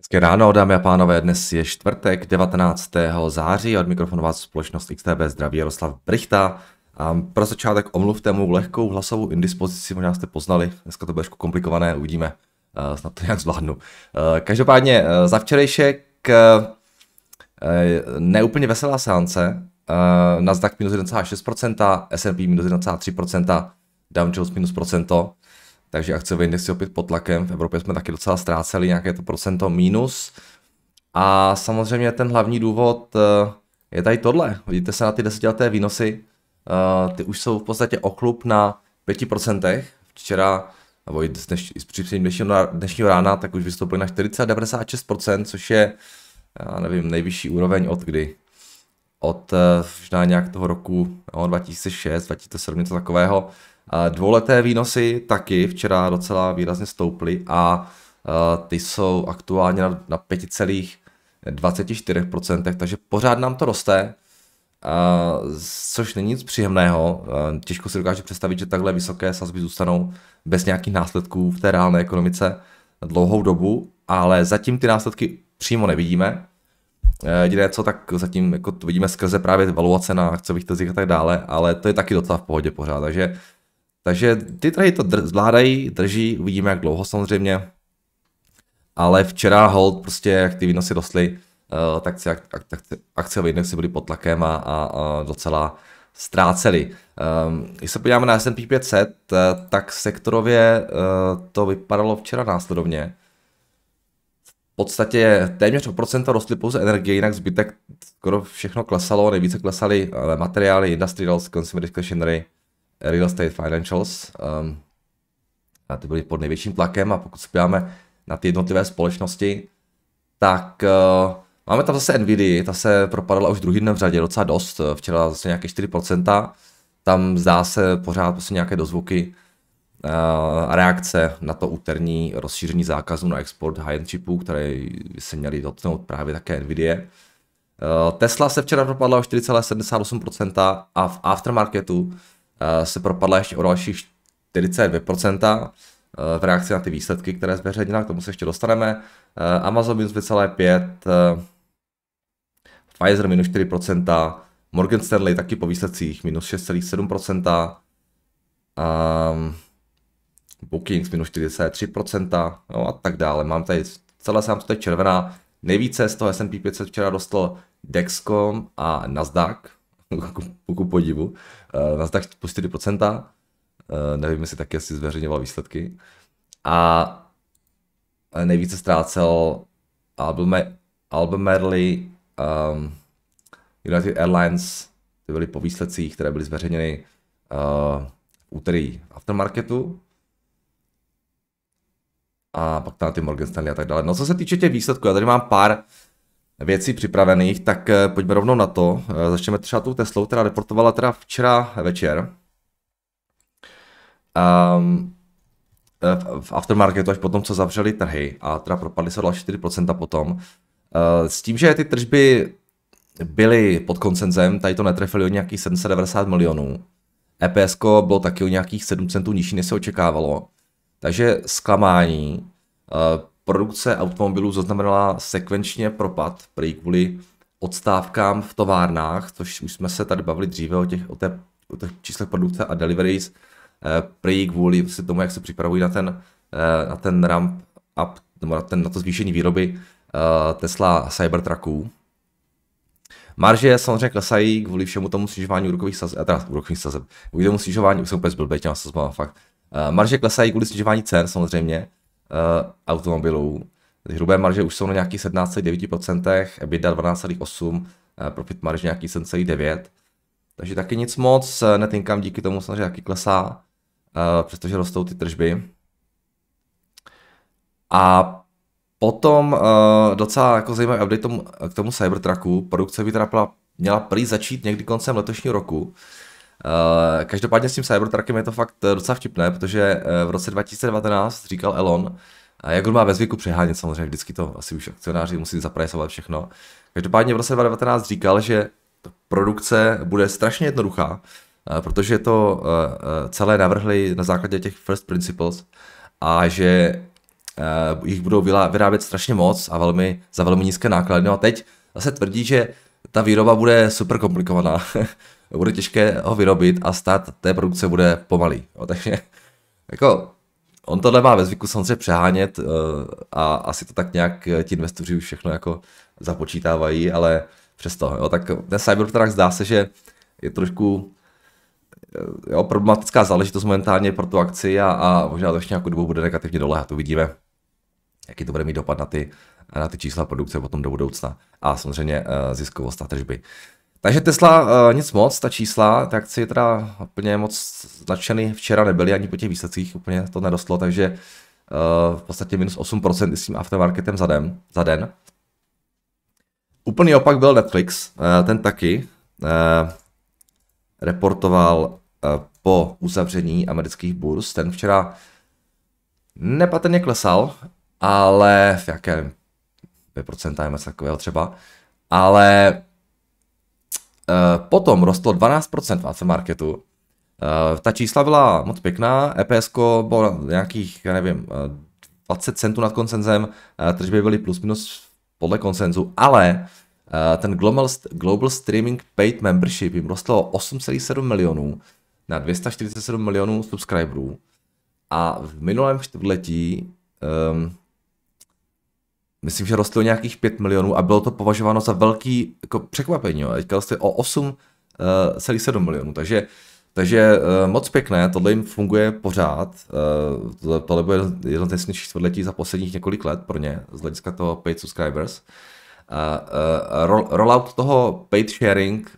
Hezké ráno, dámy a pánové, dnes je čtvrtek 19. září od mikrofonu vás společnost XTB zdraví Jaroslav Brichta. A pro začátek omluvte mu lehkou hlasovou indispozici, možná jste poznali, dneska to bude komplikované, uvidíme, eh, snad to nějak zvládnu. Eh, každopádně eh, za včerejšek neúplně veselá seance, Nasdaq minus 1,6%, S&P minus 1,3%, Dow Jones minus procento, takže akciové indexy opět pod tlakem. V Evropě jsme taky docela ztráceli nějaké to procento minus. A samozřejmě ten hlavní důvod eh, je tady tohle. Vidíte se na ty desetileté výnosy, eh, ty už jsou v podstatě oklub na 5%. Včera, nebo i z, dneš, dnešního, dnešního rána, tak už vystoupili na 40,96%, což je, já nevím, nejvyšší úroveň od kdy? Od eh, možná nějak toho roku no, 2006, 2007, něco takového. Dvouleté výnosy taky včera docela výrazně stouply a ty jsou aktuálně na, 5,24%, takže pořád nám to roste, což není nic příjemného. Těžko si dokážu představit, že takhle vysoké sazby zůstanou bez nějakých následků v té reálné ekonomice dlouhou dobu, ale zatím ty následky přímo nevidíme. Jediné co, tak zatím jako to vidíme skrze právě valuace na akciových trzích a tak dále, ale to je taky docela v pohodě pořád, takže takže ty trhy to dr- zvládají, drží, uvidíme jak dlouho samozřejmě. Ale včera hold prostě, jak ty výnosy rostly, uh, tak akce, akce, akciové indexy byly pod tlakem a, a, a docela ztráceli. Um, ehm, když se podíváme na S&P 500, uh, tak sektorově uh, to vypadalo včera následovně. V podstatě téměř o procento rostly pouze energie, jinak zbytek skoro všechno klesalo, nejvíce klesaly eh, materiály, industrials, consumer discretionary, Real Estate Financials. Um, a ty byly pod největším tlakem a pokud se na ty jednotlivé společnosti, tak uh, máme tam zase Nvidia, ta se propadala už druhý den v řadě docela dost, uh, včera zase nějaké 4%, tam zdá se pořád prostě nějaké dozvuky uh, reakce na to úterní rozšíření zákazu na export high-end chipů, které by se měly dotknout právě také Nvidia. Uh, Tesla se včera propadla o 4,78% a v aftermarketu Eh, se propadla ještě o dalších eh, 42% v reakci na ty výsledky, které zveřejnila, k tomu se ještě dostaneme. Eh, Amazon minus 2,5, Pfizer minus 4%, Morgan Stanley taky po výsledcích minus 6,7%, um, Bookings minus 43% no a tak dále. Mám tady celé sám to je červená. Nejvíce z toho S&P 500 včera dostal Dexcom a Nasdaq, ku podivu. Eh, tak po 4%, eh, nevím, jestli taky asi zveřejňoval výsledky. A eh, nejvíce ztrácel Albemerly, um, ehm, United Airlines, ty byly po výsledcích, které byly zveřejněny uh, v úterý aftermarketu. A pak tam ty Morgan Stanley a tak dále. No co se týče těch výsledků, já tady mám pár věcí připravených, tak eh, pojďme rovnou na to. Eh, začneme třeba tou Teslou, která reportovala teda včera večer. Um, v aftermarketu až potom, co zavřeli trhy a teda propadly se o 4% potom. S tím, že ty tržby byly pod koncenzem, tady to netrefili o nějakých 790 milionů. EPS bylo taky o nějakých 7 centů nižší, než se očekávalo. Takže zklamání. Produkce automobilů zaznamenala sekvenčně propad, prý kvůli odstávkám v továrnách, což už jsme se tady bavili dříve o těch, o té, o těch číslech produkce a deliveries, eh, prý kvůli si vlastně tomu, jak se připravují na ten, eh, na ten ramp up, nebo na, ten, na to zvýšení výroby eh, Tesla Cybertrucků. Marže samozřejmě klesají kvůli všemu tomu snižování úrokových sazeb, teda úrokových sazeb, kvůli tomu snižování, už jsem úplně zblbý těma sazbama, fakt. Marže klesají kvůli snižování cen samozřejmě, Eh, automobilů. Hrubé marže už jsou na nějakých 17,9%, EBITDA 12,8%, eh, profit marže nějaký 7,9%. Takže taky nic moc, eh, netinkám díky tomu samozřejmě taky klesá, přestože rostou ty tržby. A potom docela jako zajímavý update k tomu Cybertrucku. Produkce by teda měla prý začít někdy koncem letošního roku. Eh, každopádně s tím Cybertruckem je to fakt eh, docela vtipné, protože eh, v roce 2019 říkal Elon, a jak on má ve zvyku přehánět, samozřejmě vždycky to asi už akcionáři musí zaprajsovat všechno. Každopádně v roce 2019 říkal, že produkce bude strašně jednoduchá, protože to celé navrhli na základě těch first principles a že jich budou vyrábět strašně moc a velmi, za velmi nízké náklady. No a teď zase tvrdí, že ta výroba bude super komplikovaná, bude těžké ho vyrobit a stát té produkce bude pomalý. Jo, takže jako on tohle má ve zvyku samozřejmě přehánět eh, a asi to tak nějak eh, ti investoři už všechno jako započítávají, ale přesto, jo, tak ten Cybertruck zdá se, že je trošku eh, jo, problematická záležitost momentálně pro tu akci a, a možná to ještě nějakou dobu bude negativně to uvidíme, jaký to bude mít dopad na ty, na ty čísla produkce potom do budoucna a samozřejmě ziskovost a tržby. Takže Tesla uh, nic moc, ta čísla, tak si teda úplně moc značeny včera nebyly, ani po těch výsledcích úplně to nedostlo, takže uh, v podstatě minus 8% s tím aftermarketem za den. Za den. Úplný opak byl Netflix, uh, ten taky uh, reportoval uh, po uzavření amerických burz, ten včera nepatrně klesal, ale v jakém 5% takového třeba, ale Eh, potom rostlo 12% v AC Marketu. Eh, ta čísla byla moc pěkná, EPS bylo nějakých, já nevím, 20 eh, centů nad koncenzem, tržby byly plus minus podle konsenzu, ale ten Global, Global Streaming Paid Membership jim rostlo 8,7 milionů na 247 milionů subscriberů a v minulém čtvrtletí um, myslím, že o nějakých 5 milionů a bylo to považováno za velký jako překvapení. Jo. Teďka rostly o 8,7 eh, milionů, takže takže eh, moc pěkné, tohle jim funguje pořád. Eh, tohle, tohle bude jedno z nejsnějších čtvrtletí za posledních několik let pro ně, z hlediska toho paid subscribers. Uh, uh, rollout toho paid sharing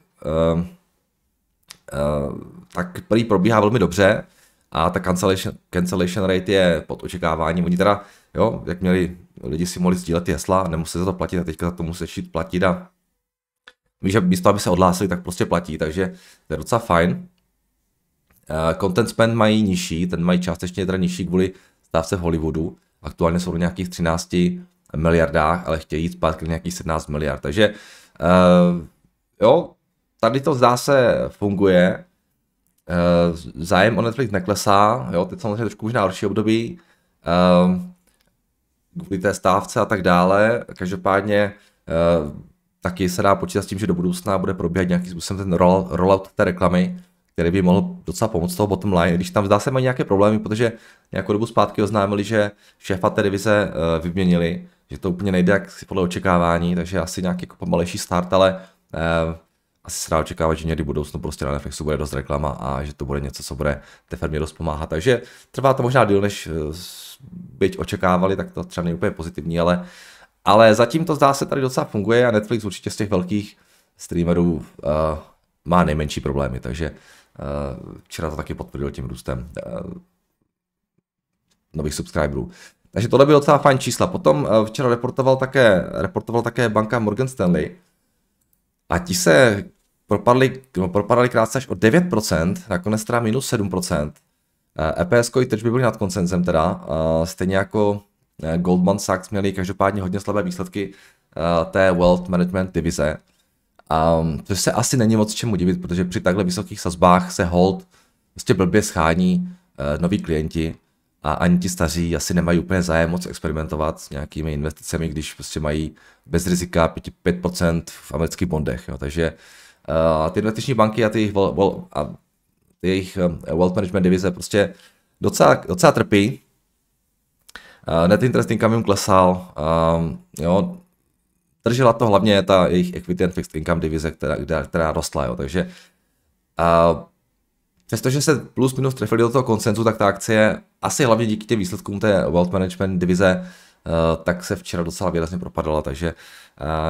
uh, uh, tak prý probíhá velmi dobře a ta cancellation, cancellation rate je pod očekáváním. Oni teda, jo, jak měli lidi si mohli sdílet ty hesla a nemuseli za to platit a teďka za to musí šít platit a víš, že místo, aby se odhlásili, tak prostě platí, takže to je docela fajn. Eh, content spend mají nižší, ten mají částečně teda nižší kvůli stávce v Hollywoodu. Aktuálně jsou do nějakých 13 miliardách, ale chtějí jít zpátky na nějakých 17 miliard. Takže eh, jo, tady to zdá se funguje. Eh, zájem o Netflix neklesá, jo, teď samozřejmě trošku už na horší období. Uh, kvůli té stávce a tak dále. Každopádně eh, taky se dá počítat s tím, že do budoucna bude probíhat nějaký způsobem ten roll, rollout té reklamy, který by mohl docela pomoct toho bottom line, když tam zdá se mají nějaké problémy, protože nějakou dobu zpátky oznámili, že šéfa té divize eh, vyměnili, že to úplně nejde jak si podle očekávání, takže asi nějaký jako pomalejší start, ale eh, asi se dá očekávat, že někdy budoucnu prostě na Netflixu bude dost reklama a že to bude něco, co bude té firmě dost pomáhat. Takže trvá to možná díl, než eh, byť očekávali, tak to třeba není úplně pozitivní, ale, ale zatím to zdá se tady docela funguje a Netflix určitě z těch velkých streamerů uh, má nejmenší problémy, takže uh, včera to taky potvrdil tím růstem uh, nových subscriberů. Takže tohle bylo docela fajn čísla. Potom uh, včera reportoval také, reportoval také banka Morgan Stanley a ti se propadli, no, propadali krátce až o 9%, nakonec teda minus 7% eps eh, e tržby byly nad koncenzem teda, eh, stejně jako eh, Goldman Sachs měli každopádně hodně slabé výsledky té Wealth Management divize, to ehm, což se asi není moc čemu divit, protože při takhle vysokých sazbách se hold prostě blbě schání noví klienti a ani ti staří asi nemají úplně zájem moc experimentovat s nějakými investicemi, když prostě mají bez rizika 5%, v amerických bondech. Jo. Takže ty investiční banky a ty, a ty jejich eh, wealth management divize prostě docela, docela trpí. Eh, net interest income jim klesal, eh, jo, držela to hlavně ta jejich equity and fixed income divize, která, která, která rostla, jo, takže uh, přestože se plus minus trefili do toho koncenzu, tak ta akcie asi hlavně díky těm výsledkům té wealth management divize tak se včera docela výrazně propadala, takže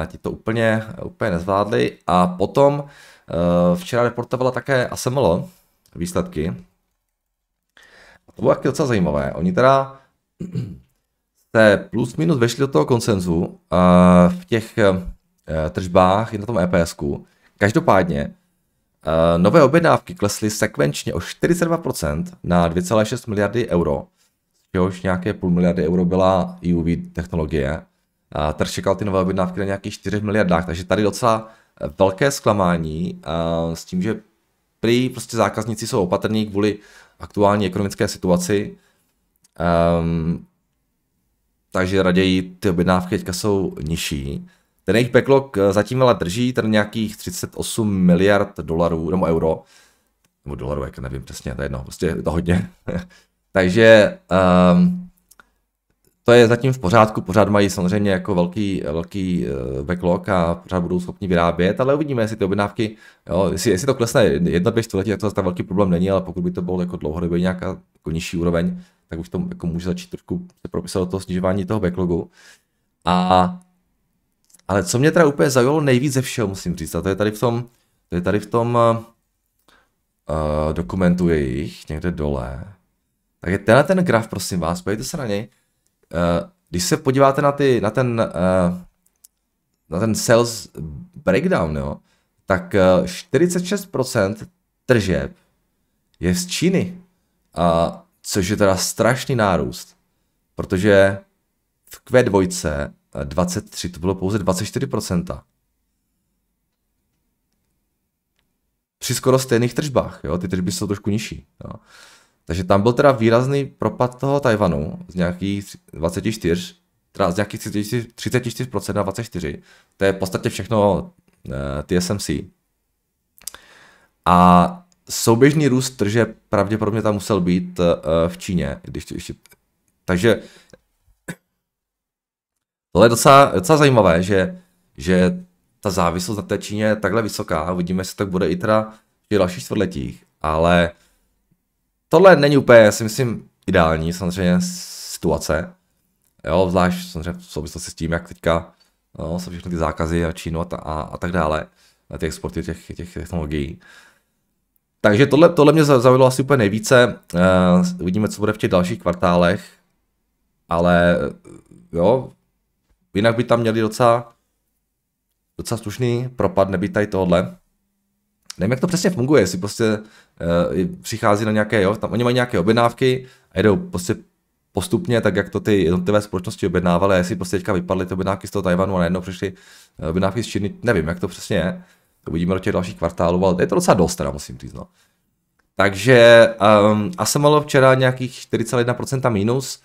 ti to úplně, úplně nezvládli. A potom včera reportovala také ASML, výsledky. A to bylo taky docela zajímavé. Oni teda se plus minus vešli do toho konsenzu eh, v těch eh, tržbách i na tom EPSku. Každopádně eh, nové objednávky klesly sekvenčně o 42% na 2,6 miliardy euro, z čehož nějaké půl miliardy euro byla EUV technologie. Trh čekal ty nové objednávky na nějakých 4 miliardách, takže tady docela velké zklamání s tím, že Prý prostě zákazníci jsou opatrní kvůli aktuální ekonomické situaci, um, takže raději ty objednávky teďka jsou nižší. Ten jejich backlog eh, zatím ale drží, ten nějakých 38 miliard dolarů, nebo euro, nebo dolarů, jak nevím přesně, to je jedno, prostě je to hodně. takže um, to je zatím v pořádku, pořád mají samozřejmě jako velký, velký eh, backlog a pořád budou schopni vyrábět, ale uvidíme, jestli ty objednávky, jo, jestli, jestli to klesne jedno, dvě století, tak to zase velký problém není, ale pokud by to bylo jako dlouhodobě nějaká jako nižší úroveň, tak už to jako může začít trošku se propisat do toho snižování toho backlogu. A, ale co mě teda úplně zajalo nejvíc ze všeho, musím říct, a to je tady v tom, to je tady v tom uh, dokumentu jejich, někde dole, tak je tenhle ten graf, prosím vás, pojďte se na něj, Eh, když se podíváte na, ty, na ten eh, na ten sales breakdown, jo, tak 46% eh, tržeb je z Číny, a, což je teda strašný nárůst, protože v Q2 23 to bylo pouze 24%. Při skoro stejných tržbách, jo, ty tržby jsou trošku nižší. Jo. Takže tam byl teda výrazný propad toho Tajvanu z nějakých 24, teda z nějakých 34, na 24. To je v podstatě všechno uh, TSMC. A souběžný růst trže pravděpodobně tam musel být uh, v Číně, když to ještě... Takže tohle je docela, docela zajímavé, že, že ta závislost na té Číně je takhle vysoká, uvidíme, jestli tak bude i teda v dalších čtvrtletích, ale uh, Tohle není úplně, já si myslím, ideální samozřejmě situace. Jo, zvlášť samozřejmě v souvislosti s tím, jak teďka no, jsou všechny ty zákazy a Čínu a, ta, a, a tak dále, a ty exporty těch, těch technologií. Takže tohle, tohle mě zaujalo asi úplně nejvíce. Uh, uvidíme, co bude v těch dalších kvartálech, ale jo, jinak by tam měli docela, docela slušný propad, nebýt tady tohle nevím, jak to přesně funguje, jestli prostě uh, přichází na nějaké, jo, tam oni mají nějaké objednávky a jedou prostě postupně, tak jak to ty jednotlivé společnosti objednávaly, jestli prostě teďka vypadly ty objednávky z toho Tajvanu a najednou přišly eh, objednávky z Číny, nevím, jak to přesně je, to uvidíme do těch dalších kvartálů, ale je to docela dost, teda musím říct, no. Takže um, ehm, ASML včera nějakých 41% minus,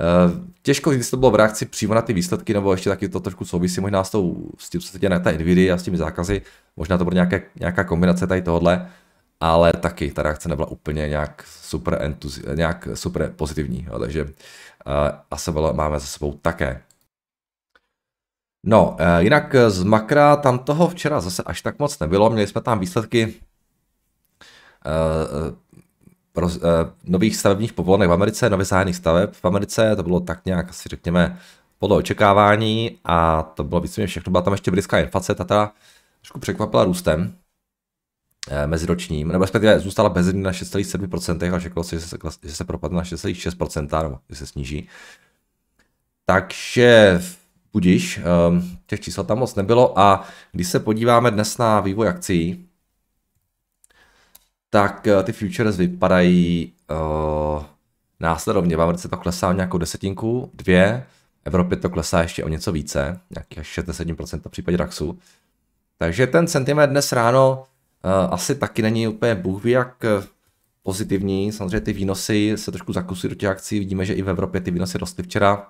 Eh, těžko říct, to bylo v reakci přímo na ty výsledky, nebo ještě taky to trošku souvisí možná s, tou, s tím, co se na té Nvidia a s těmi zákazy. Možná to bude nějaké, nějaká kombinace tady tohle, ale taky ta reakce nebyla úplně nějak super, entuzi- nějak super pozitivní. Jo, takže uh, eh, bylo, máme za sebou také. No, uh, jinak z Makra tam toho včera zase až tak moc nebylo. Měli jsme tam výsledky uh, pro, eh, nových stavebních povolenek v Americe, nově zahájených staveb v Americe, to bylo tak nějak asi řekněme podle očekávání a to bylo víceméně všechno, byla tam ještě britská inflace, ta teda trošku překvapila růstem eh, meziročním, nebo respektive zůstala bez na 6,7% a čekalo se, že se, že se propadne na 6,6%, nebo že se sníží. Takže budíš, eh, těch čísel tam moc nebylo a když se podíváme dnes na vývoj akcí, tak eh, ty futures vypadají uh, následovně. V Americe to klesá o nějakou desetinku, dvě, v Evropě to klesá ještě o něco více, nějakých až 67% v případě DAXu. Takže ten sentiment dnes ráno uh, asi taky není úplně bůh ví, jak pozitivní. Samozřejmě ty výnosy se trošku zakusí do těch akcí. Vidíme, že i v Evropě ty výnosy rostly včera.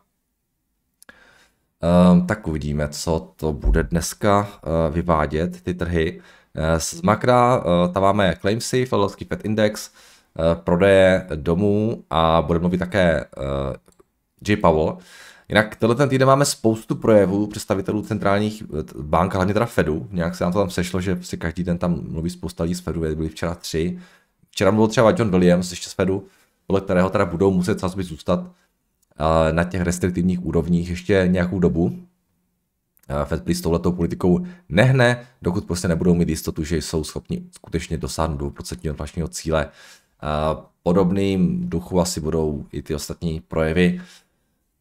Um, tak uvidíme, co to bude dneska uh, vyvádět ty trhy. Eh, z makra eh, tam máme ClaimSafe, Fed Index, eh, prodeje domů a bude mluvit také J. Powell. Jinak tenhle ten týden máme spoustu projevů představitelů centrálních bank, hlavně teda Fedu. Nějak se nám to tam sešlo, že si každý den tam mluví spousta lidí z Fedu, byli včera tři. Včera mluvil třeba John Williams ještě z Fedu, podle kterého teda budou muset sazby zůstat na těch restriktivních úrovních ještě nějakou dobu. Fed s touhletou politikou nehne, dokud prostě nebudou mít jistotu, že jsou schopni skutečně dosáhnout 2% inflačního cíle. Podobným duchu asi budou i ty ostatní projevy.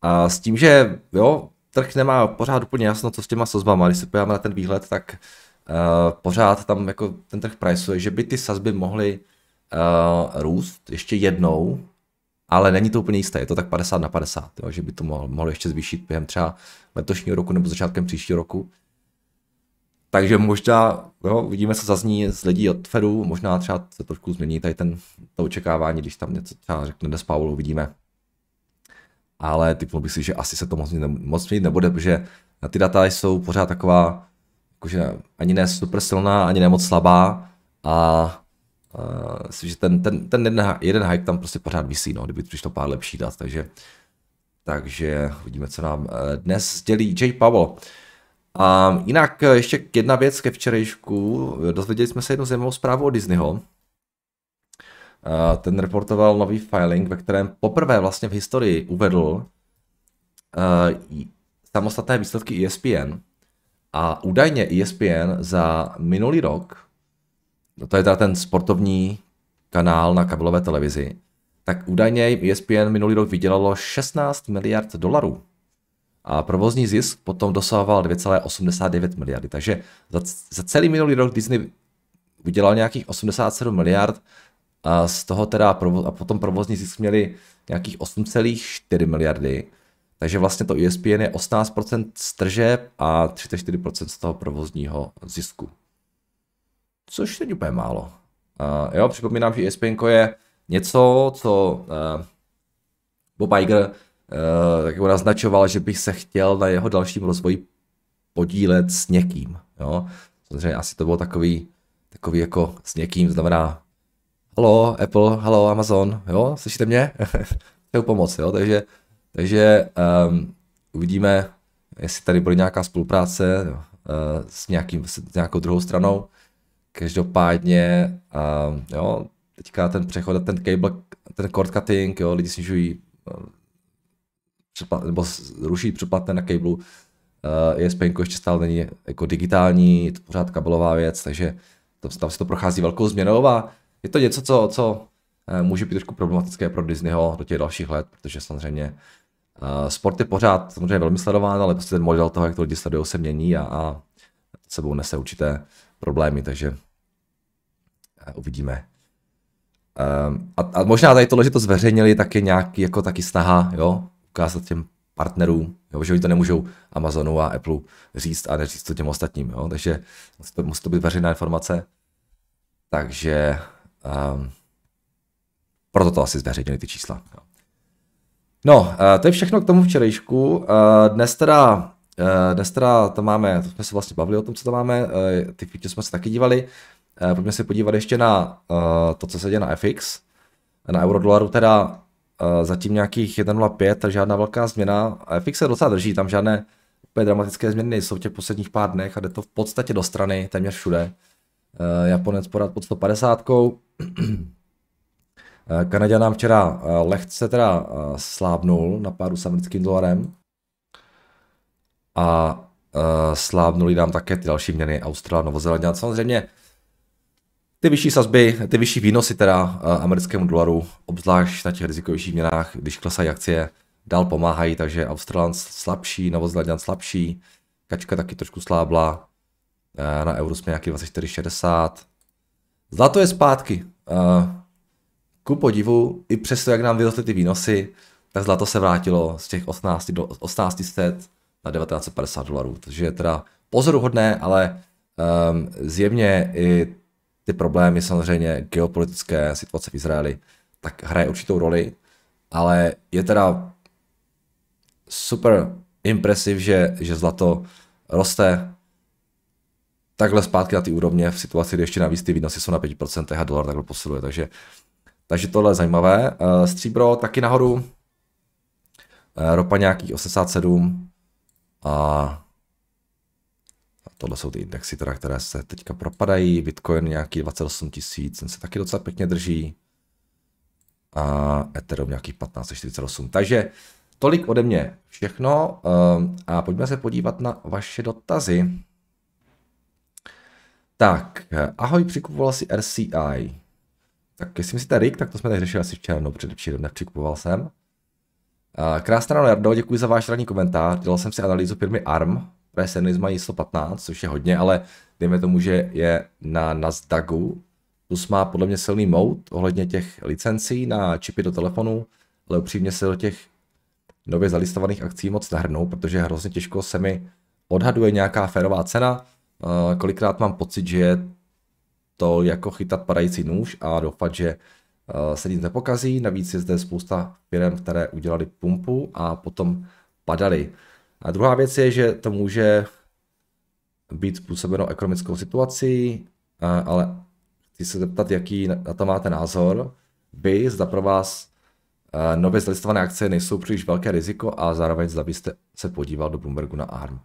A s tím, že jo, trh nemá pořád úplně jasno, co s těma sazbama, když se podíváme na ten výhled, tak uh, pořád tam jako ten trh pricuje, že by ty sazby mohly uh, růst ještě jednou ale není to úplně jisté, je to tak 50 na 50, jo, že by to mohlo, mohlo ještě zvýšit během třeba letošního roku nebo začátkem příštího roku. Takže možná, jo, vidíme, co zazní z lidí od Fedu, možná třeba se trošku změní tady ten, to očekávání, když tam něco třeba řekne dnes Paul, uvidíme. Ale typnul bych si, že asi se to moc, ne, moc měnit nebude, protože ty data jsou pořád taková, jakože ani ne super silná, ani nemoc moc slabá a uh, že ten, ten, ten jeden, jeden hype tam prostě pořád vysí, no, kdyby přišlo pár lepší dat, takže takže uvidíme, co nám eh, dnes sdělí J. Pavel. A jinak eh, ještě jedna věc ke včerejšku. Dozvěděli jsme se jednu zajímavou zprávu o Disneyho. ten reportoval nový filing, ve kterém poprvé vlastně v historii uvedl samostatné výsledky ESPN. A údajně ESPN za minulý rok no to je teda ten sportovní kanál na kabelové televizi, tak údajně ESPN minulý rok vydělalo 16 miliard dolarů. A provozní zisk potom dosahoval 2,89 miliardy. Takže za, za celý minulý rok Disney vydělal nějakých 87 miliard a z toho teda provo- a potom provozní zisk měli nějakých 8,4 miliardy. Takže vlastně to ESPN je 18% z tržeb a 34% z toho provozního zisku což není úplně málo. Uh, jo, připomínám, že ESPN je něco, co uh, Bob Iger uh, tak jako naznačoval, že bych se chtěl na jeho dalším rozvoji podílet s někým. Jo? Samozřejmě asi to bylo takový, takový jako s někým, znamená halo Apple, halo Amazon, jo, slyšíte mě? Chtěl pomoc, jo, takže, takže um, uvidíme, jestli tady bude nějaká spolupráce uh, s, nějakým, s nějakou druhou stranou. Každopádně, uh, jo, teďka ten přechod, ten cable, ten cord cutting, jo, lidi snižují uh, předplat, nebo ruší přeplatné na kabelu, Uh, ESPN ještě stále není jako digitální, je to pořád kabelová věc, takže to, tam se to prochází velkou změnou a je to něco, co, co e, může být trošku problematické pro Disneyho do těch dalších let, protože samozřejmě uh, sport je pořád samozřejmě velmi sledován, ale prostě ten model toho, jak to lidi sledují, se mění a, a sebou nese určité problémy, takže uvidíme. Um, a, a možná tady tohle, že to zveřejnili, tak je nějaký jako taky snaha, jo, ukázat těm partnerům, jo, že oni to nemůžou Amazonu a Apple říct a neříct to těm ostatním, jo, takže musí to, musí to být veřejná informace. Takže um, proto to asi zveřejnili ty čísla. Jo. No, uh, to je všechno k tomu včerejšku. Uh, dnes teda eh, dnes teda to máme, to jsme se vlastně bavili o tom, co to máme, ty fitě jsme se taky dívali. Eh, pojďme se podívat ještě na eh, to, co se děje na FX. Na eurodolaru teda eh, zatím nějakých 1,05, takže žádná velká změna. FX se docela drží, tam žádné úplně dramatické změny nejsou v těch posledních pár dnech a jde to v podstatě do strany, téměř všude. Japonec porad pod 150. Kanaděn nám včera lehce teda slábnul na páru s americkým dolarem a slábnuli nám také ty další měny Austrálie, Novozélandě. Samozřejmě ty vyšší sazby, ty vyšší výnosy teda eh, americkému dolaru, obzvlášť na těch rizikovějších měnách, když klesají akcie, dál pomáhají, takže Australan slabší, Novozelandian slabší, kačka taky trošku slábla, eh, na euro jsme nějaký 24,60. Zlato je zpátky. Eh, ku podivu, i přesto, jak nám vyrostly ty výnosy, tak zlato se vrátilo z těch 18, do, 1800 na 1950 dolarů. Takže je teda pozoruhodné, ale um, zjevně i ty problémy samozřejmě geopolitické situace v Izraeli, tak hraje určitou roli, ale je teda super impresiv, že, že zlato roste takhle zpátky na ty úrovně v situaci, kdy ještě navíc ty výnosy jsou na 5% a dolar takhle posiluje, takže, takže tohle je zajímavé. Eh, stříbro taky nahoru, eh, ropa nějakých 87 a Tohle jsou ty indexy, teda, které se teďka propadají. Bitcoin nějaký 28 tisíc, ten se taky docela pěkně drží. A Ethereum nějakých 1548. Takže tolik ode mě všechno ehm, a pojďme se podívat na vaše dotazy. Tak, ahoj, přikupoval si RCI. Tak jestli myslíte Rick, tak to jsme tady řešili asi včera, no předevčírem, nepřikupoval jsem. Krásná ráno, Jardo, děkuji za váš ranní komentář. Dělal jsem si analýzu firmy ARM Sanders mají 115, což je hodně, ale dejme tomu, že je na Nasdaqu, plus má podle mě silný mout ohledně těch licencí na čipy do telefonu, ale upřímně se do těch nově zalistovaných akcí moc nehrnou, protože hrozně těžko se mi odhaduje nějaká férová cena. Eh, kolikrát mám pocit, že je to jako chytat padající nůž a doufat, že eh, se nic nepokazí. Navíc je zde spousta firm, které udělali pumpu a potom padaly. A druhá věc je, že to může být způsobeno ekonomickou situací, ale chci se zeptat, jaký na to máte názor. Vy, zda pro vás nově zlistované akce nejsou příliš velké riziko a zároveň zda byste se podíval do Bloombergu na ARM.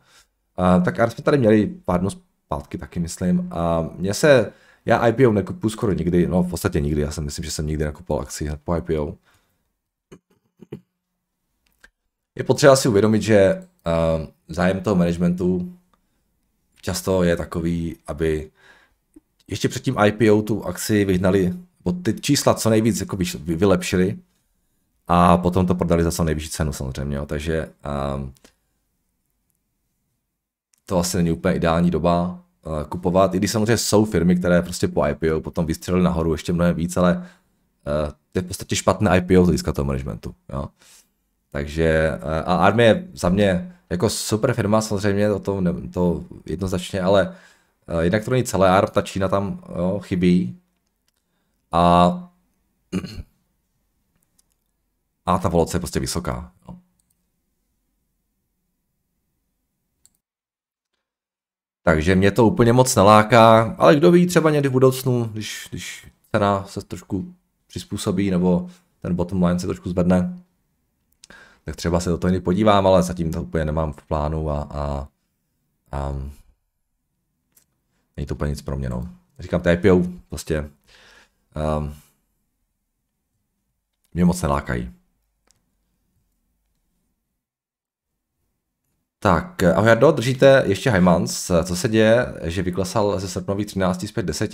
Tak ARM jsme tady měli pár dnů zpátky taky, myslím. A mě se, já IPO nekupuju skoro nikdy, no v podstatě nikdy, já si myslím, že jsem nikdy nekupoval akci po IPO. Je potřeba si uvědomit, že uh, zájem toho managementu často je takový, aby ještě před tím IPO tu akci vyhnali, bo ty čísla co nejvíc jako vylepšili a potom to prodali za co nejvyšší cenu samozřejmě, jo. takže um, to asi není úplně ideální doba uh, kupovat, i když samozřejmě jsou firmy, které prostě po IPO potom vystřelily nahoru ještě mnohem víc, ale uh, to je v podstatě špatné IPO z hlediska toho managementu. Jo. Takže eh, a Army za mě jako super firma samozřejmě, to, to, to jednoznačně, ale uh, eh, jednak to není celé ARM, ta Čína tam jo, chybí. A, a ta voloce je prostě vysoká. Jo. Takže mě to úplně moc neláká, ale kdo ví, třeba někdy v budoucnu, když, když cena se trošku přizpůsobí nebo ten bottom line se trošku zvedne, tak třeba se do toho někdy podívám, ale zatím to úplně nemám v plánu a, a, a není to úplně nic pro mě, no. Říkám, to IPO prostě um, mě moc nelákají. Tak, eh, ahoj Jardo, držíte ještě Heimans. Co se děje, že vyklesal ze srpnových 13 zpět 10?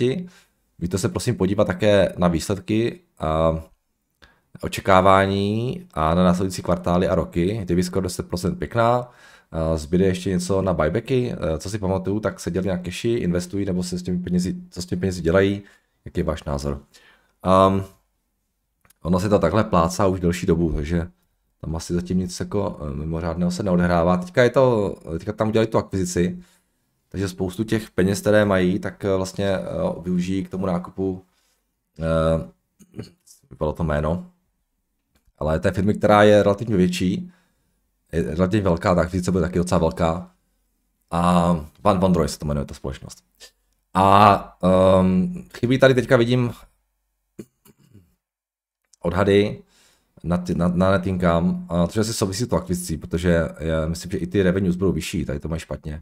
Víte se prosím podívat také na výsledky. Uh, očekávání a na následující kvartály a roky. Ty skoro 10% pěkná, eh, zbyde ještě něco na buybacky, eh, co si pamatuju, tak se dělají na keši, investují nebo se s těmi penězi, co s těmi penězi dělají, jaký je váš názor? Um, ono se to takhle plácá už delší dobu, takže tam asi zatím nic jako eh, mimořádného se neodehrává. Teďka je to, teďka tam udělali tu akvizici, takže spoustu těch peněz, které mají, tak vlastně využijí k tomu nákupu, uh, vypadlo to jméno, ale té firmy, která je relativně větší, je relativně velká, tak více bude taky docela velká. A Van Van Roy se to jmenuje, ta společnost. A um, chybí tady teďka vidím odhady na, ty, na, na income, což asi souvisí s tou akvizicí, protože já myslím, že i ty revenues budou vyšší, tady to mají špatně.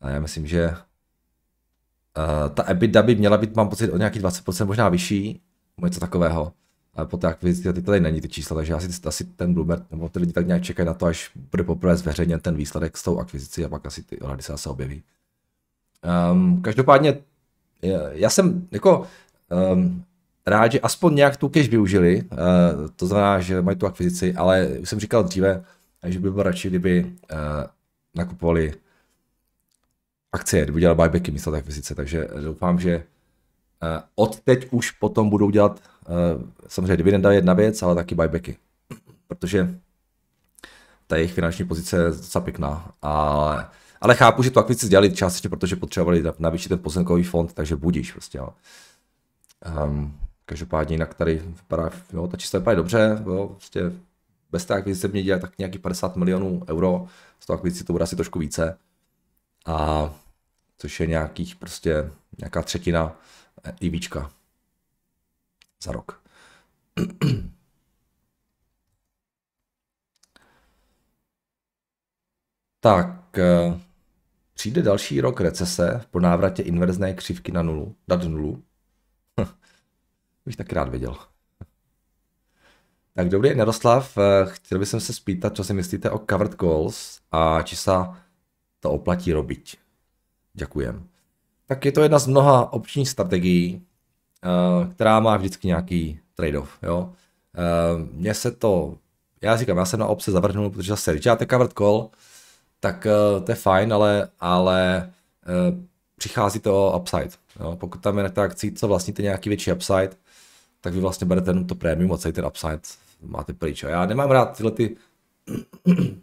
A já myslím, že uh, ta EBITDA by měla být, mám pocit, o nějakých 20% možná vyšší, něco takového a po té ty tady není ty čísla, takže asi, asi ten Bloomberg, nebo ty lidi tak nějak čekají na to, až bude poprvé zveřejněn ten výsledek s tou akvizicí a pak asi ty odhady se zase objeví. Um, každopádně já jsem jako um, rád, že aspoň nějak tu cash využili, uh, to znamená, že mají tu akvizici, ale už jsem říkal dříve, že by bylo radši, kdyby uh, nakupovali akcie, kdyby dělali buybacky místo akvizice, takže doufám, že uh, od teď už potom budou dělat Eh, samozřejmě dividenda je jedna věc, ale taky buybacky, protože ta jejich finanční pozice je docela pěkná. A, ale chápu, že tu akvizici dělali částečně, protože potřebovali navýšit ten pozemkový fond, takže budíš prostě. Jo. Um, každopádně jinak tady vypadá, jo, ta čísla vypadá dobře, jo, prostě bez té akvizice mě dělá tak nějaký 50 milionů euro, z toho akvizici to bude asi trošku více. A což je nějakých prostě nějaká třetina eh, IVčka za rok. tak, eh, přijde další rok recese po návratě inverzné křivky na nulu, dat nulu. Bych taky rád věděl. Tak dobrý den, Jaroslav. Eh, chtěl bych se spýtat, co si myslíte o covered calls a či se to oplatí robiť. Děkujem. Tak je to jedna z mnoha občních strategií, Eh, která má vždycky nějaký trade-off. Jo? Eh, mně se to, já říkám, já jsem na obce zavrhnul, protože zase, když děláte covered call, tak eh, to je fajn, ale, ale přichází to upside. Jo? Pokud tam je na té akci, co vlastníte nějaký větší upside, tak vy vlastně berete jenom to prémium a celý ten upside máte pryč. A já nemám rád tyhle ty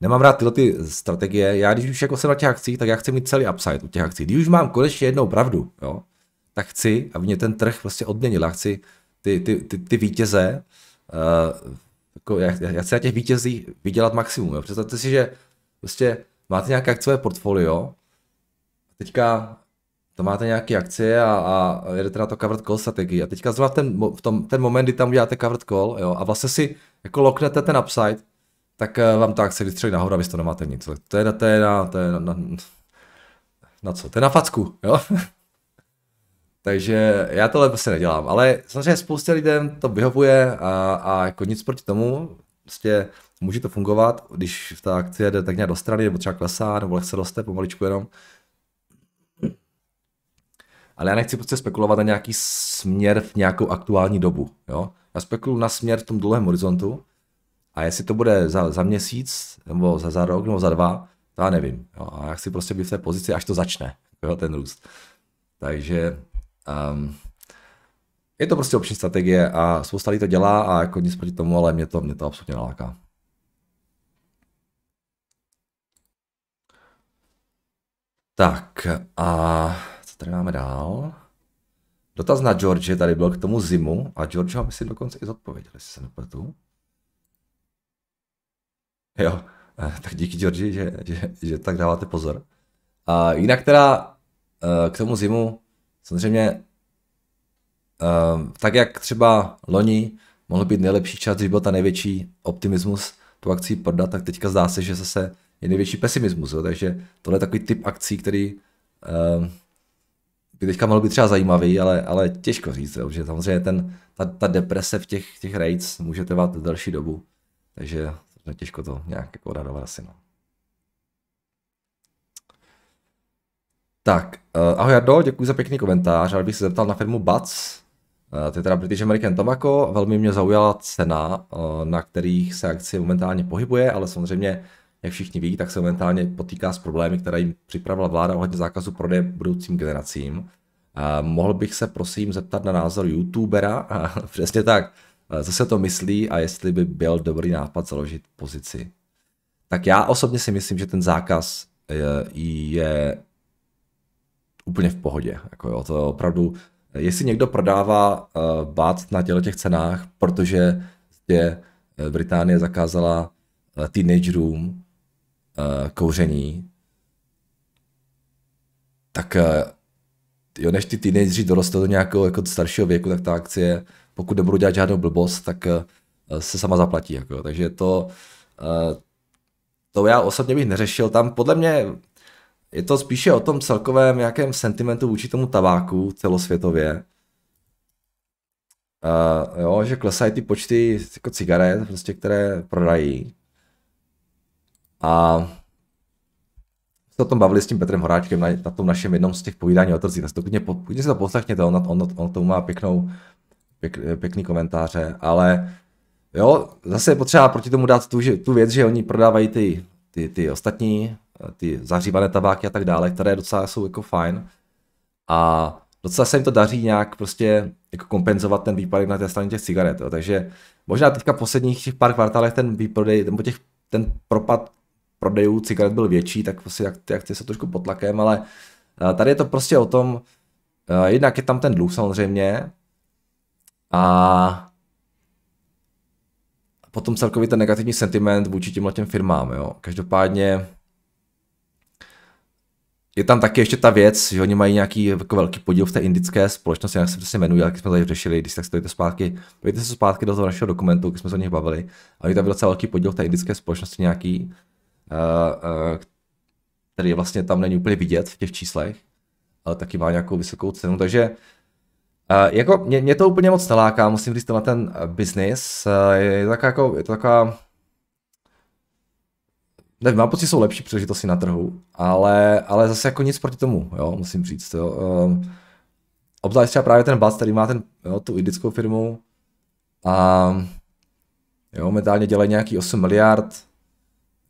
nemám rád tyhle ty strategie. Já když už jako jsem na těch akcích, tak já chci mít celý upside u těch akcí. Když už mám konečně jednou pravdu, jo, tak chci, aby mě ten trh vlastně odměnil. Já chci ty, ty, ty, ty vítěze, uh, jako já, já chci na těch vítězích vydělat maximum. Jo. Představte si, že prostě máte nějaké akciové portfolio, teďka to máte nějaké akcie a, a jedete na to covered call strategii. A teďka zrovna ten, v tom, ten moment, kdy tam uděláte covered call jo, a vlastně si jako loknete ten upside, tak eh, vám ta akce vystřelí nahoru a vy to nemáte nic. To je, to je, na, to je na, na, na, na co? To je na facku, jo? Takže já tohle prostě nedělám, ale samozřejmě spoustě lidem to vyhovuje a, a jako nic proti tomu, prostě může to fungovat, když ta akce jde tak nějak do strany, nebo třeba klesá, nebo lehce roste pomaličku jenom. Ale já nechci prostě spekulovat na nějaký směr v nějakou aktuální dobu, jo. Já spekuluji na směr v tom dlouhém horizontu a jestli to bude za, za měsíc, nebo za, za rok, nebo za dva, to já nevím. Jo? A já chci prostě být v té pozici, až to začne, jo, ten růst. Takže Um, je to prostě obční strategie a spousta lidí to dělá a jako nic proti tomu, ale mě to, mě to absolutně naláká. Tak a co tady máme dál? Dotaz na George tady byl k tomu zimu a George ho myslím dokonce i zodpověděl, jestli se nepletu. Jo, eh, tak díky Georgi, že, že, že tak dáváte pozor. A jinak teda eh, k tomu zimu Samozřejmě, uh, tak jak třeba loni mohl být nejlepší čas, když byl ta největší optimismus tu akci prodat, tak teďka zdá se, že zase je největší pesimismus. Jo? Takže tohle je takový typ akcí, který uh, by teďka mohl být třeba zajímavý, ale, ale těžko říct, jo? že samozřejmě ten, ta, ta deprese v těch, těch rates může trvat delší dobu. Takže těžko to nějak jako radovat asi. No. Tak, uh, ahoj Jardo, děkuji za pěkný komentář, ale bych se zeptal na firmu BATS. Uh, to je teda British American Tobacco, velmi mě zaujala cena, uh, na kterých se akcie momentálně pohybuje, ale samozřejmě, jak všichni ví, tak se momentálně potýká s problémy, které jim připravila vláda ohledně zákazu prodeje budoucím generacím. Uh, mohl bych se prosím zeptat na názor youtubera, přesně tak, co se to myslí a jestli by byl dobrý nápad založit pozici. Tak já osobně si myslím, že ten zákaz je, je úplně v pohodě. Jako jo, to opravdu, jestli někdo prodává uh, bát na těle těch cenách, protože je eh, Británie zakázala eh, teenage room uh, kouření, tak uh, jo, než ty teenageři dorostou do nějakého jako staršího věku, tak ta akcie, pokud nebudou dělat žádnou blbost, tak uh, se sama zaplatí. Jako, takže to, uh, to já osobně bych neřešil. Tam podle mě je to spíše o tom celkovém nějakém sentimentu vůči tomu tabáku celosvětově. Uh, jo, že klesají ty počty jako cigaret, prostě, které prodají. A se o tom bavili s tím Petrem Horáčkem na, na tom našem jednom z těch povídání o trzích. Tak to klidně, klidně si to poslechněte, on, on, on tomu má pěknou, pěk, pěkný komentáře, ale jo, zase je potřeba proti tomu dát tu, že, tu věc, že oni prodávají ty, ty, ty ostatní ty zahřívané tabáky a tak dále, které docela jsou jako fajn. A docela se jim to daří nějak prostě jako kompenzovat ten výpadek na té straně těch cigaret. Jo. Takže možná teďka v posledních těch pár kvartálech ten výprodej, nebo těch, ten propad prodejů cigaret byl větší, tak prostě jak, ty ty jsou trošku pod tlakem, ale eh, tady je to prostě o tom, eh, jednak je tam ten dluh samozřejmě a potom celkově ten negativní sentiment vůči těmhle těm firmám, jo. Každopádně je tam taky ještě ta věc, že oni mají nějaký jako velký podíl v té indické společnosti, jak se přesně jmenuje, jak jsme tady řešili, když tak stojíte zpátky, dojte se zpátky do toho našeho dokumentu, když jsme se o nich bavili, ale je tam docela velký podíl v té indické společnosti nějaký, eh, eh, který vlastně tam není úplně vidět v těch číslech, ale taky má nějakou vysokou cenu, takže eh, jako mě, mě, to úplně moc neláká, musím říct, na ten business. je, je, to taková, jako, je to taková Nevím, Apple jsou lepší příležitosti na trhu, ale, ale zase jako nic proti tomu, jo, musím říct. Jo. Um, obzvlášť třeba právě ten Buzz, který má ten, jo, tu indickou firmu a jo, momentálně dělají nějaký 8 miliard,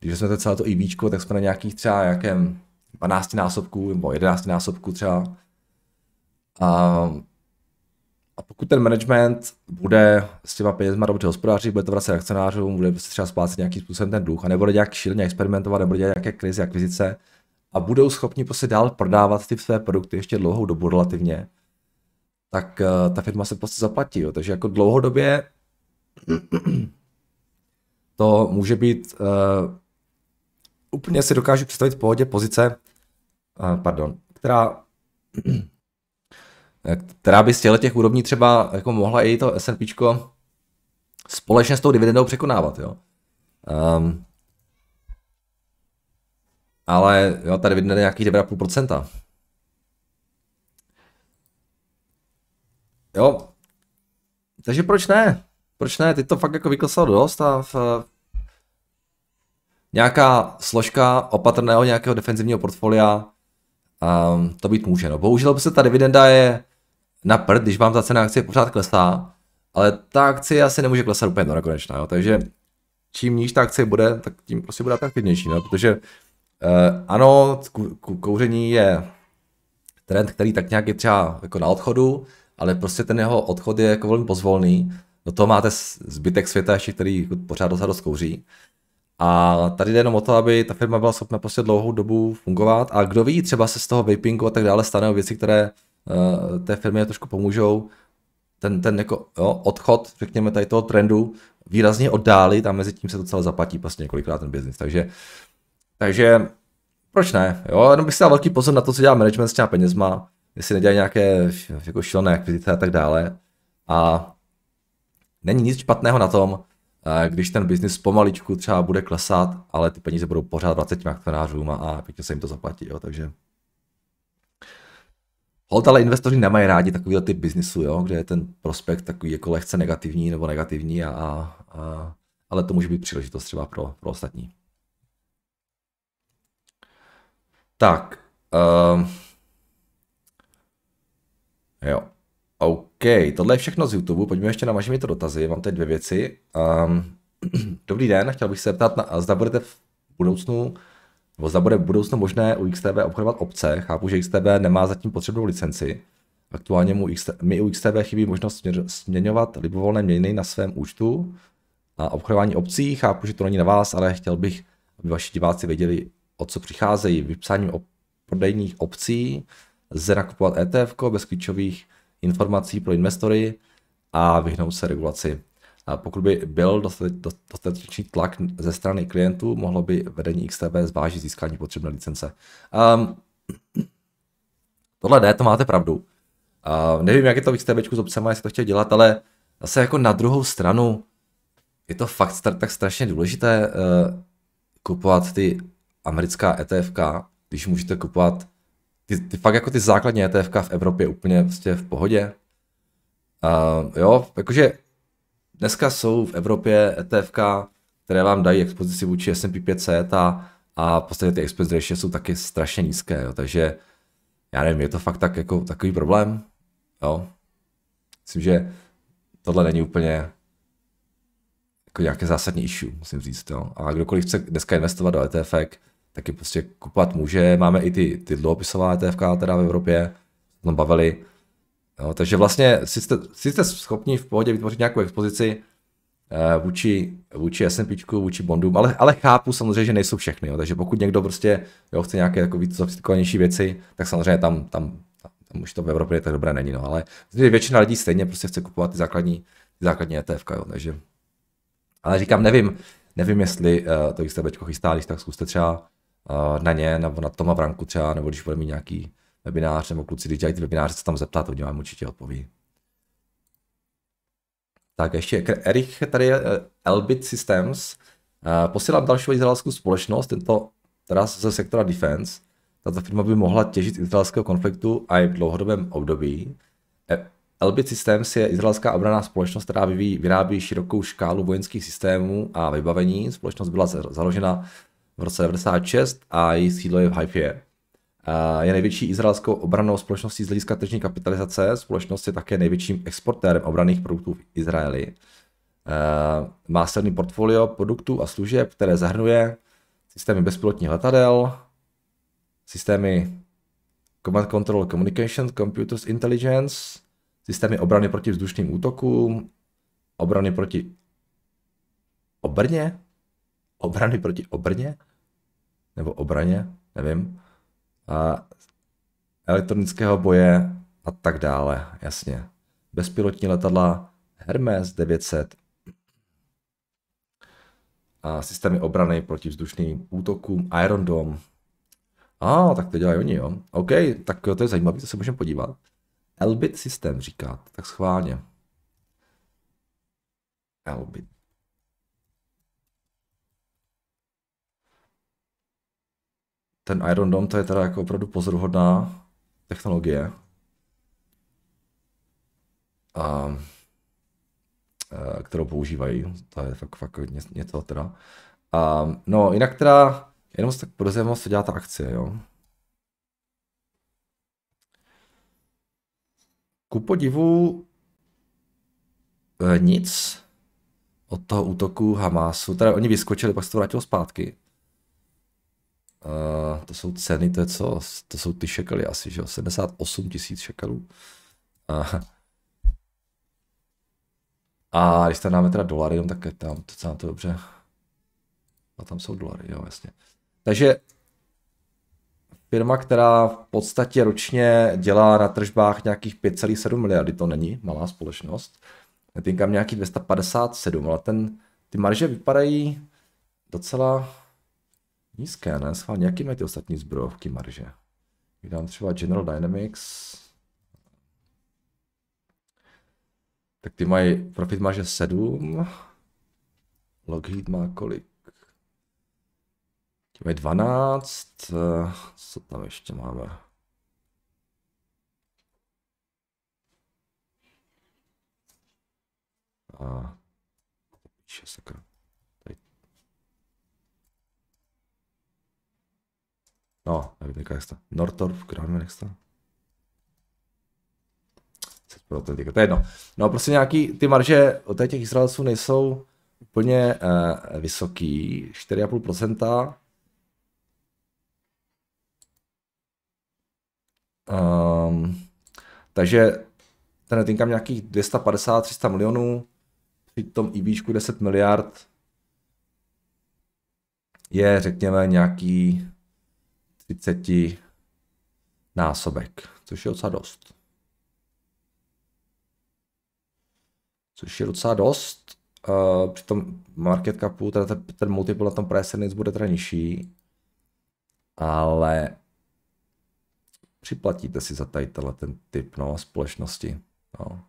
když jsme to celé to IBčko, e tak jsme na nějakých třeba nějakém 12 násobku nebo 11 násobku třeba. A a pokud ten management bude s těma penězma dobře hospodářit, bude to vracet akcionářům, bude se třeba splácet nějakým způsobem ten dluh a nebude nějak šíleně experimentovat, nebude dělat nějaké krizi, akvizice a budou schopni prostě dál prodávat ty své produkty ještě dlouhou dobu relativně, tak uh, ta firma se prostě zaplatí. Jo. Takže jako dlouhodobě to může být, uh, úplně si dokážu představit v pohodě pozice, uh, pardon, která Eh, která by z těchto těch úrovní třeba jako mohla i to S&P společně s tou dividendou překonávat. Jo? Um, ale jo, ta dividenda je nějakých 9,5%. Jo, takže proč ne? Proč ne? Ty to fakt jako vyklesalo dost a v, nějaká složka opatrného nějakého defenzivního portfolia um, to být může. No. Bohužel se ta dividenda je na prd, když vám ta cena akcie pořád klesá, ale ta akcie asi nemůže klesat úplně do nekonečna, jo? takže čím níž ta akcie bude, tak tím prostě bude atraktivnější, no? protože eh, ano, kouření je trend, který tak nějak je třeba jako na odchodu, ale prostě ten jeho odchod je jako velmi pozvolný. do to máte zbytek světa ještě, který jako pořád docela dost kouří. A tady jde jenom o to, aby ta firma byla schopna prostě dlouhou dobu fungovat a kdo ví, třeba se z toho vapingu a tak dále stane věci, které Eh, té firmě trošku pomůžou ten, ten jako, jo, odchod, řekněme, tady toho trendu výrazně oddálit tam mezi tím se to celé zaplatí vlastně několikrát ten biznis. Takže, takže proč ne? Jo, jenom bych si dal velký pozor na to, co dělá management s těma penězma, jestli nedělají nějaké jako šilné akvizice a tak dále. A není nic špatného na tom, eh, když ten biznis pomaličku třeba bude klesat, ale ty peníze budou pořád 20 akcionářům a pěkně se jim to zaplatí, jo, takže Hold, ale investoři nemají rádi takovýhle typ biznisu, jo, kde je ten prospekt takový jako lehce negativní nebo negativní, a, a, a, ale to může být příležitost třeba pro, pro ostatní. Tak. Uh, jo. OK, tohle je všechno z YouTube, pojďme ještě na vašimi to dotazy, mám tady dvě věci. Um, dobrý den, chtěl bych se ptát, na, zda budete v budoucnu nebo zda bude v budoucnu možné u XTB obchodovat obce, chápu, že XTB nemá zatím potřebnou licenci. Aktuálně mu XT, mi u XTB chybí možnost směr, směňovat libovolné měny na svém účtu a obchodování obcí, chápu, že to není na vás, ale chtěl bych, aby vaši diváci věděli, o co přicházejí. Vypsáním o prodejních obcí lze nakupovat ETF bez klíčových informací pro investory a vyhnout se regulaci a pokud by byl dostatečný tlak ze strany klientů, mohlo by vedení XTB zvážit získání potřebné licence. Um, tohle jde, to máte pravdu. Um, nevím, jak je to v XTB s obcema, jestli to chtěl dělat, ale zase jako na druhou stranu je to fakt tak strašně důležité uh, kupovat ty americká ETFK, když můžete kupovat ty, ty fakt jako ty základní ETFK v Evropě úplně vlastně v pohodě. Uh, jo, jakože dneska jsou v Evropě ETF, které vám dají expozici vůči S&P 500 a, a v podstatě ty expense ratio jsou taky strašně nízké, jo. takže já nevím, je to fakt tak, jako, takový problém, jo. Myslím, že tohle není úplně jako nějaké zásadní issue, musím říct. Jo. A kdokoliv chce dneska investovat do ETF, tak je prostě kupovat může. Máme i ty, ty dluhopisová ETF, teda v Evropě, tom bavili, No, takže vlastně si jste, si jste schopni v pohodě vytvořit nějakou expozici uh, vůči, vůči S&P, vůči bondům, ale, ale chápu samozřejmě, že nejsou všechny, jo. takže pokud někdo prostě jo, chce nějaké jako víc sofistikovanější věci, tak samozřejmě tam, tam, tam, tam už to v Evropě tak dobré není, no, ale většina lidí stejně prostě chce kupovat ty základní, ty základní ETF, jo, takže ale říkám, nevím, nevím, jestli uh, to jste teď chystá, když tak zkuste třeba uh, na ně, nebo na Toma Vranku třeba, nebo když bude mít nějaký webinář, nebo kluci, když dělají ty webináře, se tam zeptat, oni vám určitě odpoví. Tak ještě Erich, tady je eh, Elbit Systems. Eh, posílám další izraelskou společnost, tento teda ze sektora defense. Tato firma by mohla těžit izraelského konfliktu a je v dlouhodobém období. Eh, Elbit Systems je izraelská obraná společnost, která vyvíjí, vyrábí širokou škálu vojenských systémů a vybavení. Společnost byla založena v roce 1996 a její sídlo je v Haifě je největší izraelskou obranou společností z hlediska tržní kapitalizace. Společnost je také největším exportérem obraných produktů v Izraeli. E, má silný portfolio produktů a služeb, které zahrnuje systémy bezpilotních letadel, systémy Command Control communication Computers Intelligence, systémy obrany proti vzdušným útokům, obrany proti obrně, obrany proti obrně, nebo obraně, nevím, a elektronického boje a tak dále, jasně. Bezpilotní letadla Hermes 900 a systémy obrany proti vzdušným útokům, Iron Dome. A, ah, tak to dělají oni, jo. OK, tak to je zajímavé, to se můžeme podívat. Elbit systém říká, tak schválně. Elbit. ten Iron Dome, to je teda jako opravdu pozoruhodná technologie. A, a eh, kterou používají, to je fakt, fakt něco teda. A, no, jinak teda, jenom se tak podozřívám, co dělá ta akcie, jo. Ku podivu eh, nic od toho útoku Hamásu, teda oni vyskočili, pak se to vrátilo zpátky. Uh, to jsou ceny, to je co? To jsou ty šekely asi, že jo? 78 tisíc šekelů. Uh, a když tam dáme teda dolary, no tak je tam, to celá to dobře. A tam jsou dolary, jo, jasně. Takže firma, která v podstatě ročně dělá na tržbách nějakých 5,7 miliardy, to není malá společnost. Netinkám nějaký 257, ale ten, ty marže vypadají docela, Nízké, ne? Sválně, jaký mají ty ostatní zbrojovky marže? Vydám třeba General Dynamics, tak ty mají profit marže 7, Lockheed má kolik? Ty mají 12, eh, co tam ještě máme? A... Píše sakra. No, nevím, jaká je to. Nortorf, Granvexta. 10%, to je jedno. No prostě nějaký, ty marže od těch Izraelců nejsou úplně uh, vysoký, 4,5%. Um, ehm, takže ten tinkám nějakých 250-300 milionů, při tom IB e 10 miliard je, řekněme, nějaký 30 násobek, což je docela dost. Což je docela dost. Uh, eh, při tom market capu, teda ten, ten multiple na tom price bude teda nižší, ale připlatíte si za tady ten typ no, společnosti. No.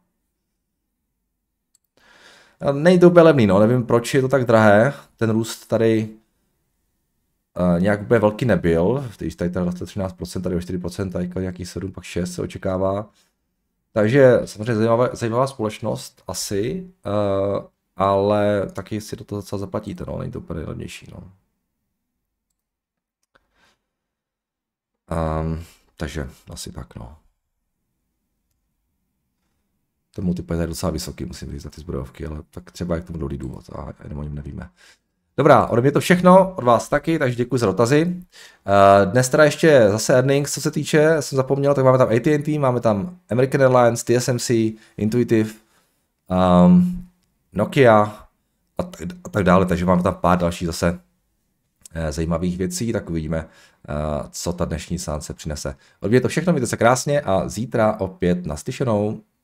Nejdou levný, no, nevím proč je to tak drahé, ten růst tady nějak úplně velký nebyl, tady tady roste 13%, tady o 4%, tady nějaký 7, pak 6 se očekává. Takže samozřejmě zajímavá, zajímavá společnost asi, uh, ale taky si do toho docela zaplatíte, no, není to úplně nejlevnější, no. Um, takže asi tak, no. Ten multiplayer je docela vysoký, musím říct, za ty zbrojovky, ale tak třeba jak to budou důvod a jenom o něm nevíme. Dobrá, ode mě to všechno, od vás taky, takže děkuji za dotazy. Eh, dnes teda ještě zase earnings, co se týče, jsem zapomněl, tak máme tam AT&T, máme tam American Airlines, TSMC, Intuitive, um, Nokia a tak, a tak dále, takže máme tam pár dalších zase eh, zajímavých věcí, tak uvidíme, eh, co ta dnešní sánce přinese. Od mě to všechno, mějte se krásně a zítra opět naslyšenou.